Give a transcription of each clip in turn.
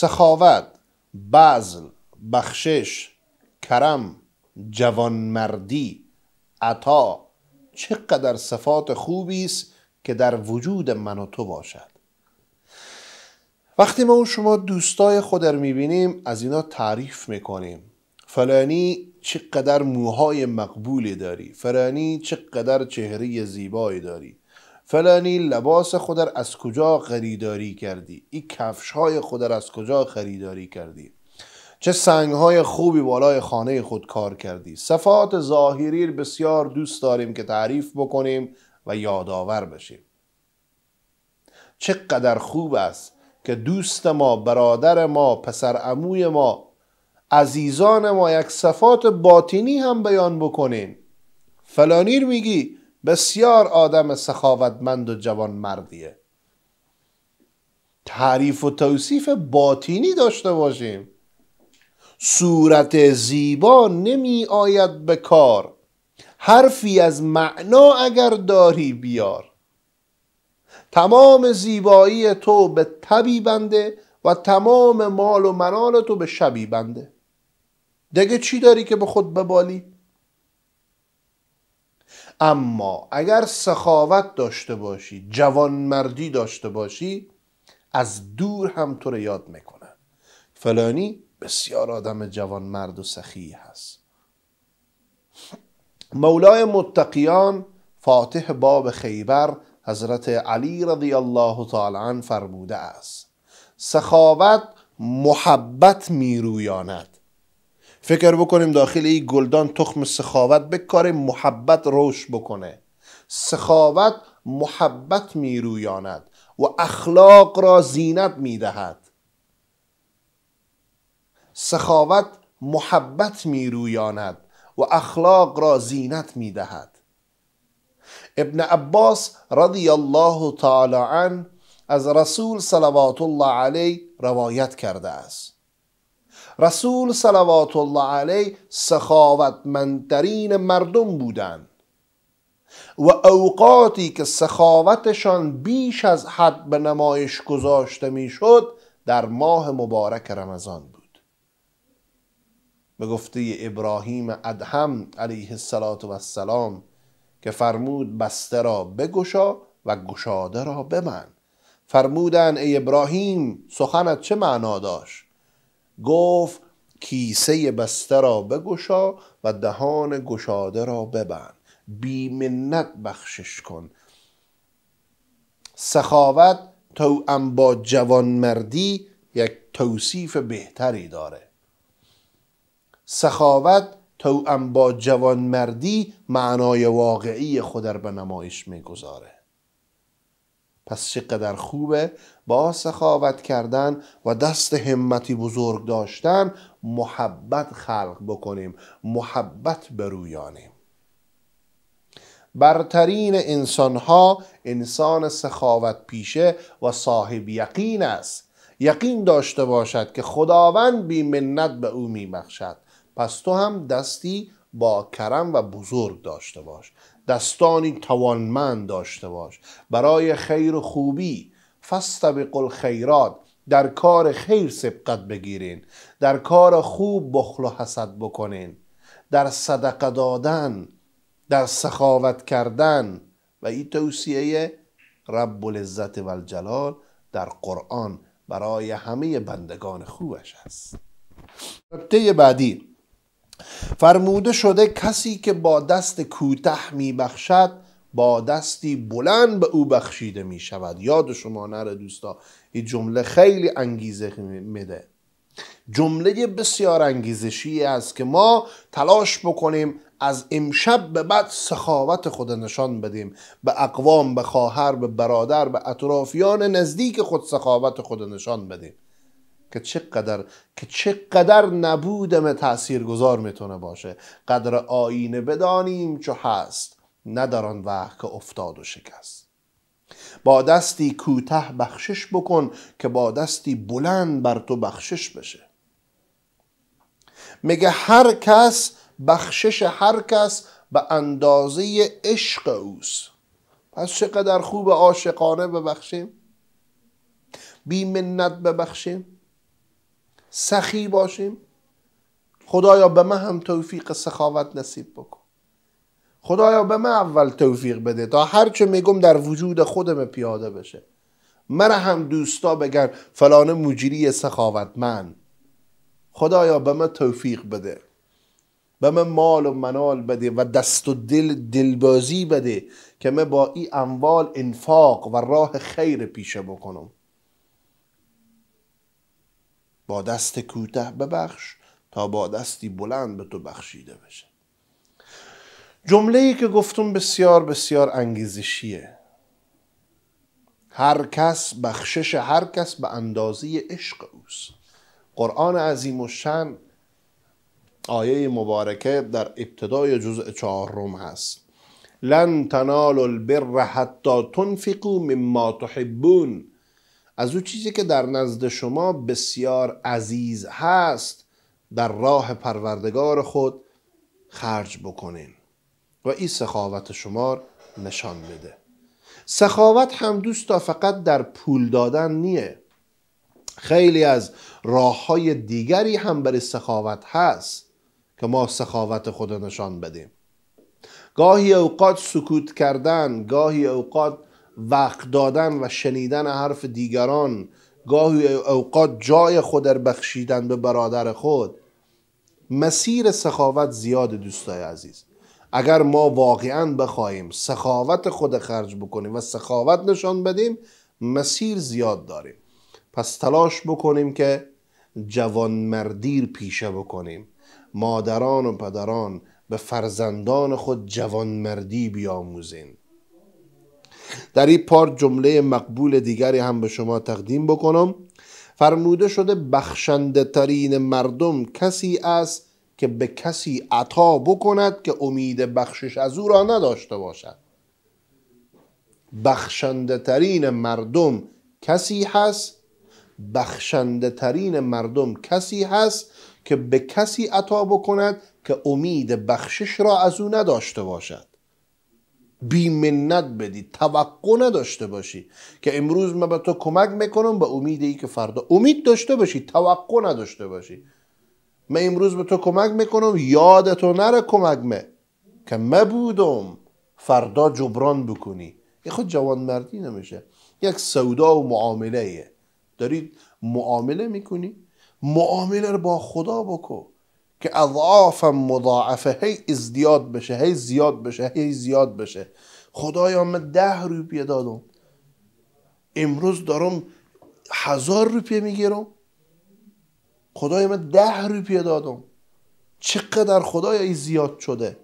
سخاوت بعضل بخشش کرم جوانمردی عطا چقدر صفات خوبی است که در وجود من و تو باشد وقتی ما و شما دوستای خود رو میبینیم از اینا تعریف میکنیم فلانی چقدر موهای مقبولی داری فلانی چقدر چهره زیبایی داری فلانی لباس خودر از کجا خریداری کردی این کفش های خودر از کجا خریداری کردی چه سنگ های خوبی بالای خانه خود کار کردی صفات ظاهری بسیار دوست داریم که تعریف بکنیم و یادآور بشیم چقدر خوب است که دوست ما برادر ما پسر عموی ما عزیزان ما یک صفات باطنی هم بیان بکنیم فلانیر میگی بسیار آدم سخاوتمند و جوان مردیه تعریف و توصیف باطینی داشته باشیم صورت زیبا نمی آید به کار حرفی از معنا اگر داری بیار تمام زیبایی تو به تبی بنده و تمام مال و منال تو به شبی بنده دگه چی داری که به خود ببالی؟ اما اگر سخاوت داشته باشی جوانمردی داشته باشی از دور هم تو رو یاد میکنن فلانی بسیار آدم جوانمرد و سخی هست مولای متقیان فاتح باب خیبر حضرت علی رضی الله تعالی عنه فرموده است سخاوت محبت میرویاند فکر بکنیم داخل این گلدان تخم سخاوت به کار محبت روش بکنه سخاوت محبت میرویاند و اخلاق را زینت میدهد سخاوت محبت میرویاند و اخلاق را زینت میدهد ابن عباس رضی الله تعالی عنه از رسول صلوات الله علیه روایت کرده است رسول صلوات الله علیه سخاوتمندترین مردم بودند و اوقاتی که سخاوتشان بیش از حد به نمایش گذاشته میشد در ماه مبارک رمضان بود به گفته ابراهیم ادهم علیه السلام که فرمود بسته را بگشا و گشاده را بمن فرمودن ای ابراهیم سخنت چه معنا داشت گفت کیسه بسته را بگشا و دهان گشاده را ببند بیمنت بخشش کن سخاوت ام با جوانمردی یک توصیف بهتری داره سخاوت ام با جوانمردی معنای واقعی خود را به نمایش میگذاره پس چقدر خوبه با سخاوت کردن و دست همتی بزرگ داشتن محبت خلق بکنیم محبت برویانیم برترین انسانها انسان سخاوت پیشه و صاحب یقین است یقین داشته باشد که خداوند بیمنت به او میبخشد پس تو هم دستی با کرم و بزرگ داشته باش دستانی توانمند داشته باش برای خیر و خوبی فستبق خیرات در کار خیر سبقت بگیرین در کار خوب بخل و حسد بکنین در صدقه دادن در سخاوت کردن و این توصیه رب العزت و الجلال در قرآن برای همه بندگان خوبش است نکته بعدی فرموده شده کسی که با دست کوتاه بخشد با دستی بلند به او بخشیده می شود یاد شما نره دوستا این جمله خیلی انگیزه میده جمله بسیار انگیزشی است که ما تلاش بکنیم از امشب به بعد سخاوت خود نشان بدیم به اقوام به خواهر به برادر به اطرافیان نزدیک خود سخاوت خود نشان بدیم که چقدر که چقدر نبودم تأثیر گذار میتونه باشه قدر آینه بدانیم چو هست نه در آن وقت که افتاد و شکست با دستی کوته بخشش بکن که با دستی بلند بر تو بخشش بشه میگه هر کس بخشش هر کس به اندازه عشق اوست پس چقدر خوب عاشقانه ببخشیم بیمنت ببخشیم سخی باشیم خدایا به من هم توفیق سخاوت نصیب بکن خدایا به من اول توفیق بده تا هرچه میگم در وجود خودم پیاده بشه مرا هم دوستا بگن فلانه مجری من خدایا به من توفیق بده به من مال و منال بده و دست و دل دلبازی بده که من با این اموال انفاق و راه خیر پیشه بکنم با دست کوته ببخش تا با دستی بلند به تو بخشیده بشه جمله ای که گفتم بسیار بسیار انگیزشیه هر کس بخشش هر کس به اندازه عشق اوست قرآن عظیم و شن آیه مبارکه در ابتدای جزء چهارم هست لن تنالوا البر حتی تنفقوا مما تحبون از او چیزی که در نزد شما بسیار عزیز هست در راه پروردگار خود خرج بکنین و این سخاوت شما نشان بده سخاوت هم دوستا فقط در پول دادن نیه خیلی از راه های دیگری هم برای سخاوت هست که ما سخاوت خود نشان بدیم گاهی اوقات سکوت کردن گاهی اوقات وقت دادن و شنیدن حرف دیگران گاهی اوقات جای خود را بخشیدن به برادر خود مسیر سخاوت زیاد دوستای عزیز اگر ما واقعا بخواهیم سخاوت خود خرج بکنیم و سخاوت نشان بدیم مسیر زیاد داریم پس تلاش بکنیم که جوانمردی پیشه بکنیم مادران و پدران به فرزندان خود جوانمردی بیاموزین در این پار جمله مقبول دیگری هم به شما تقدیم بکنم فرموده شده بخشنده ترین مردم کسی است که به کسی عطا بکند که امید بخشش از او را نداشته باشد بخشنده ترین مردم کسی هست بخشنده ترین مردم کسی هست که به کسی عطا بکند که امید بخشش را از او نداشته باشد بیمنت بدی توقع نداشته باشی که امروز من به تو کمک میکنم به امید ای که فردا امید داشته باشی توقع نداشته باشی من امروز به تو کمک میکنم یادتو نره کمک مه که من بودم فردا جبران بکنی این خود جوان مردی نمیشه یک سودا و معامله دارید معامله میکنی معامله رو با خدا بکن که اضعافم مضاعفه هی ازدیاد بشه هی زیاد بشه هی زیاد بشه خدایا من ده روپیه دادم امروز دارم هزار روپیه میگیرم خدایا من ده روپیه دادم چقدر خدایا ای زیاد شده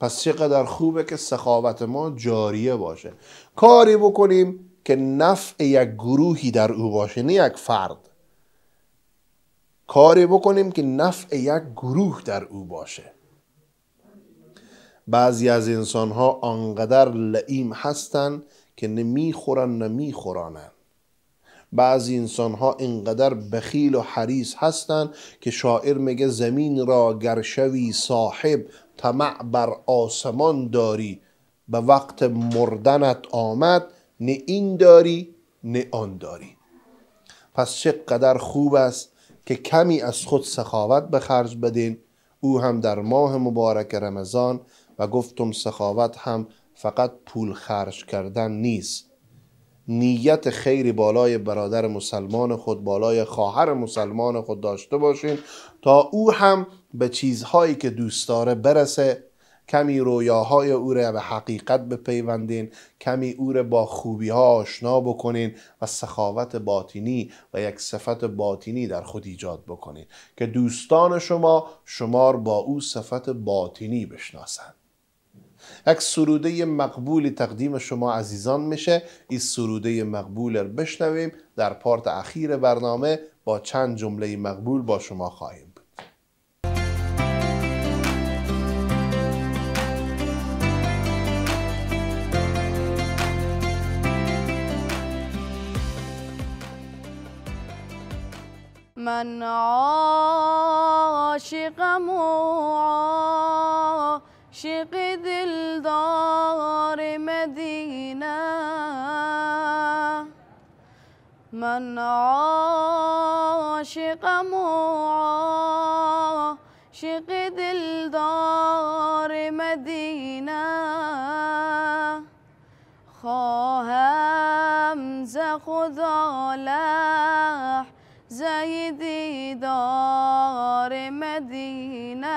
پس چقدر خوبه که سخاوت ما جاریه باشه کاری بکنیم که نفع یک گروهی در او باشه نه یک فرد کاری بکنیم که نفع یک گروه در او باشه بعضی از انسان ها آنقدر لعیم هستن که نمی خورانن. بعضی انسان ها اینقدر بخیل و حریص هستند که شاعر میگه زمین را گرشوی صاحب طمع بر آسمان داری به وقت مردنت آمد نه این داری نه آن داری پس چقدر خوب است که کمی از خود سخاوت به خرج بدین او هم در ماه مبارک رمضان و گفتم سخاوت هم فقط پول خرج کردن نیست نیت خیری بالای برادر مسلمان خود بالای خواهر مسلمان خود داشته باشین تا او هم به چیزهایی که دوست داره برسه کمی رویاهای او را به حقیقت بپیوندین کمی او را با خوبی ها آشنا بکنین و سخاوت باطینی و یک صفت باطینی در خود ایجاد بکنین که دوستان شما شمار با او صفت باطینی بشناسند یک سروده مقبولی تقدیم شما عزیزان میشه این سروده مقبول بشنویم در پارت اخیر برنامه با چند جمله مقبول با شما خواهیم من عاشق معاشق ذي الدار مدينة من عاشق معاشق ذي الدار مدينة خا همزة خذ زیدی دار مدینه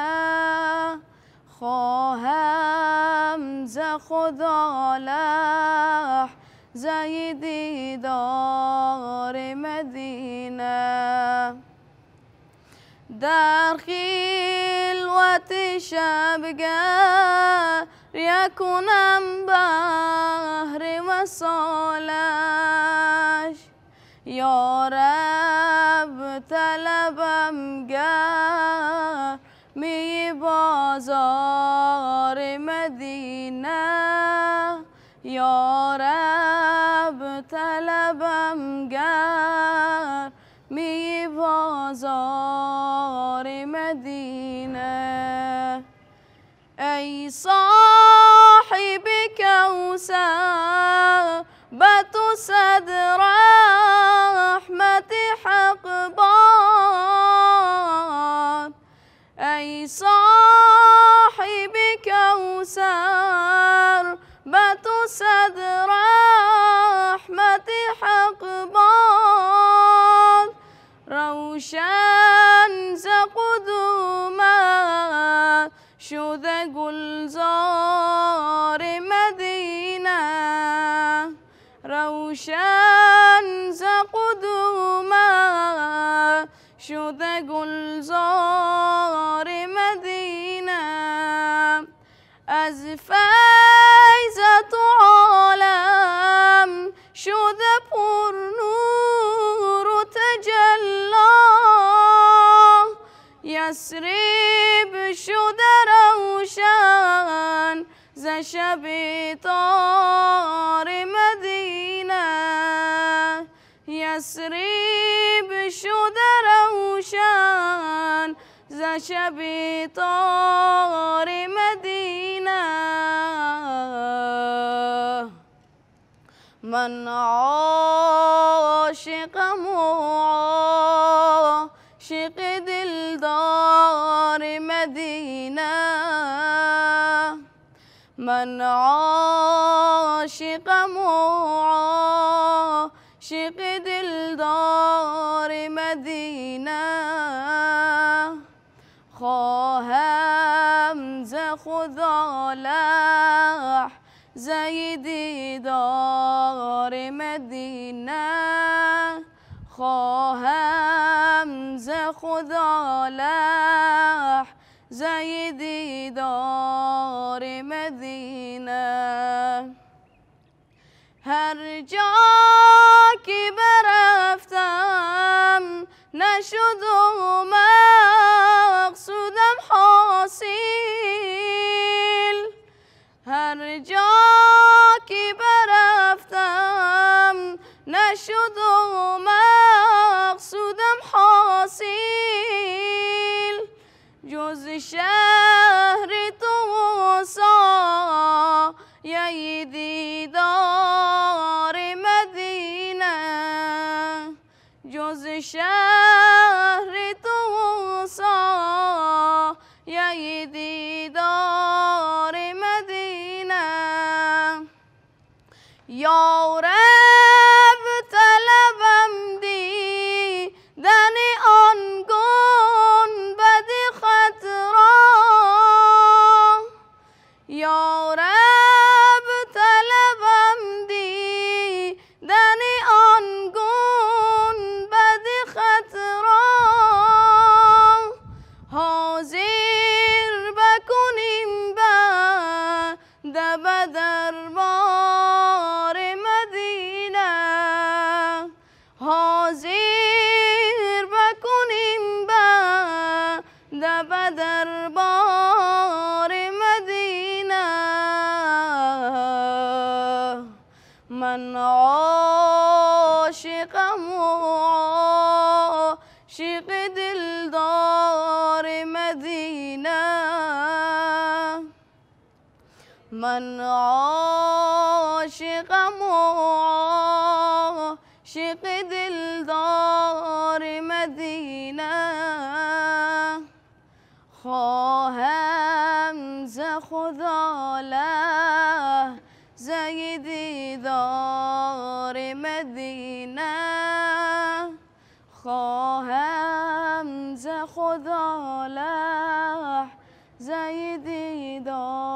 خواهم ز خدا لح زیدی دار مدینه در خلوت شبگریه یکونم بهر وصالش یارم ابتلبم مي بازار مدينة يا رب طلبم گر مي بازار مدينة أي صاحب کوسه بتسد رحمتي الأقبار أي صاحب كوثر بتسد رحمة حقبار روشن زقدوما شذ گلزار مدينة روشن زقدوما them. عاش بطار مدينة من عاشق معاشق دلدار مدينة من عاشق معاشق دلدار سيدي دار مدينة هرجاك برفتم نشد مقصودم حاصل هرجاك برفتم نشد مقصودم الدهر توصى يا يدي من عاشق معاشق دلدار مدينة خواهم ز خدا لحظه دار مدینه خواهم ز خدا لحظه دار